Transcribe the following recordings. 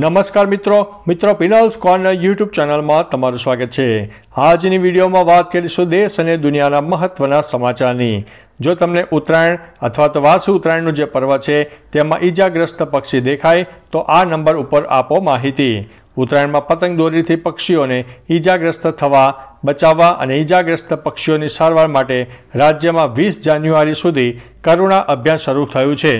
નમસ્કાર મિત્રો મિત્રો પિનાલ્સ કોર્નર યુટ્યુબ ચેનલમાં તમારું સ્વાગત છે આજની વિડીયોમાં વાત કરીશું દેશ અને દુનિયાના મહત્ત્વના સમાચારની જો તમને ઉત્તરાયણ અથવા તો વાસુ ઉત્તરાયણનું જે પર્વ છે તેમાં ઈજાગ્રસ્ત પક્ષી દેખાય તો આ નંબર ઉપર આપો માહિતી ઉત્તરાયણમાં પતંગ દોરીથી પક્ષીઓને ઈજાગ્રસ્ત થવા બચાવવા અને ઈજાગ્રસ્ત પક્ષીઓની સારવાર માટે રાજ્યમાં વીસ જાન્યુઆરી સુધી કરુણા અભિયાન શરૂ થયું છે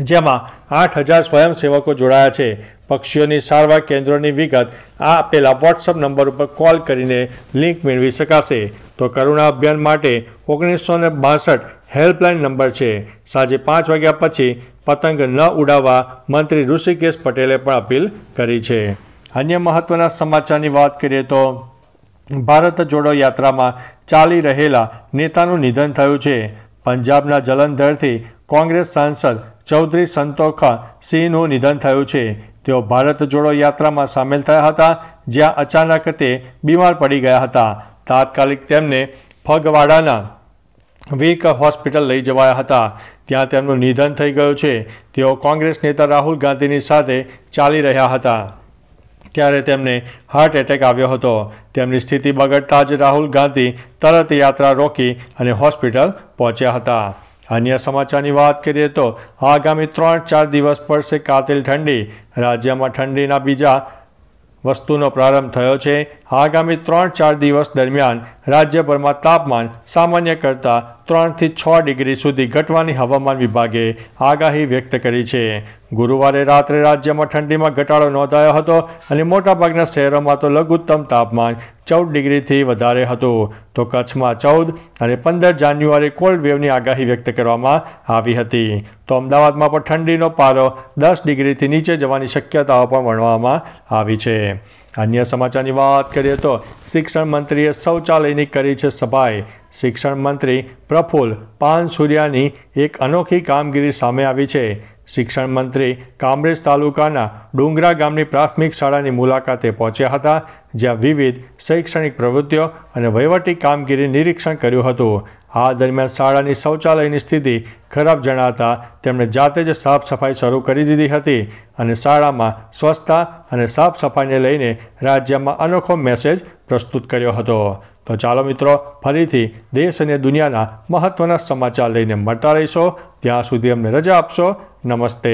જેમાં આઠ હજાર સ્વયંસેવકો જોડાયા છે પક્ષીઓની સારવાર કેન્દ્રોની વિગત આ આપેલા વોટ્સઅપ નંબર ઉપર કોલ કરીને લિંક મેળવી શકાશે તો કરુણા અભિયાન માટે ઓગણીસો ને બાસઠ હેલ્પલાઇન નંબર છે સાંજે પાંચ વાગ્યા પછી પતંગ ન ઉડાવવા મંત્રી ઋષિકેશ પટેલે પણ અપીલ કરી છે અન્ય મહત્ત્વના સમાચારની વાત કરીએ તો ભારત જોડો યાત્રામાં ચાલી રહેલા નેતાનું નિધન થયું છે પંજાબના જલંધરથી કોંગ્રેસ સાંસદ ચૌધરી સંતોખા સિંહનું નિધન થયું છે તેઓ ભારત જોડો યાત્રામાં સામેલ થયા હતા જ્યાં અચાનક તે બીમાર પડી ગયા હતા તાત્કાલિક તેમને ફગવાડાના વીક હોસ્પિટલ લઈ જવાયા હતા ત્યાં તેમનું નિધન થઈ ગયું છે તેઓ કોંગ્રેસ નેતા રાહુલ ગાંધીની સાથે ચાલી રહ્યા હતા ત્યારે તેમને હાર્ટ એટેક આવ્યો હતો તેમની સ્થિતિ બગડતા જ રાહુલ ગાંધી તરત યાત્રા રોકી અને હોસ્પિટલ પહોંચ્યા હતા અન્ય સમાચારની વાત કરીએ તો આગામી ત્રણ ચાર દિવસ પડશે કાતિલ ઠંડી રાજ્યમાં ઠંડીના બીજા વસ્તુનો પ્રારંભ થયો છે આગામી ત્રણ ચાર દિવસ દરમિયાન રાજ્યભરમાં તાપમાન સામાન્ય કરતાં ત્રણથી છ ડિગ્રી સુધી ઘટવાની હવામાન વિભાગે આગાહી વ્યક્ત કરી છે ગુરુવારે રાત્રે રાજ્યમાં ઠંડીમાં ઘટાડો નોંધાયો હતો અને મોટાભાગના શહેરોમાં તો લઘુત્તમ તાપમાન ચૌદ ડિગ્રીથી વધારે હતું તો કચ્છમાં ચૌદ અને પંદર જાન્યુઆરી કોલ્ડ વેવની આગાહી વ્યક્ત કરવામાં આવી હતી તો અમદાવાદમાં પણ ઠંડીનો પારો દસ ડિગ્રીથી નીચે જવાની શક્યતાઓ પણ વર્ણવામાં આવી છે અન્ય સમાચારની વાત કરીએ તો શિક્ષણ મંત્રીએ શૌચાલયની કરી છે સભાએ શિક્ષણ મંત્રી પ્રફુલ્લ પાન સૂર્યાની એક અનોખી કામગીરી સામે આવી છે શિક્ષણ મંત્રી કામરેજ તાલુકાના ડુંગરા ગામની પ્રાથમિક શાળાની મુલાકાતે પહોંચ્યા હતા જ્યાં વિવિધ શૈક્ષણિક પ્રવૃત્તિઓ અને વહીવટી કામગીરી નિરીક્ષણ કર્યું હતું આ દરમિયાન શાળાની શૌચાલયની સ્થિતિ ખરાબ જણાતા તેમણે જાતે જ સાફ સફાઈ શરૂ કરી દીધી હતી અને શાળામાં સ્વચ્છતા અને સાફ સફાઈને લઈને રાજ્યમાં અનોખો મેસેજ પ્રસ્તુત કર્યો હતો તો ચાલો મિત્રો ફરીથી દેશ અને દુનિયાના મહત્ત્વના સમાચાર લઈને મળતા રહીશો ત્યાં સુધી અમને રજા આપશો Namaste.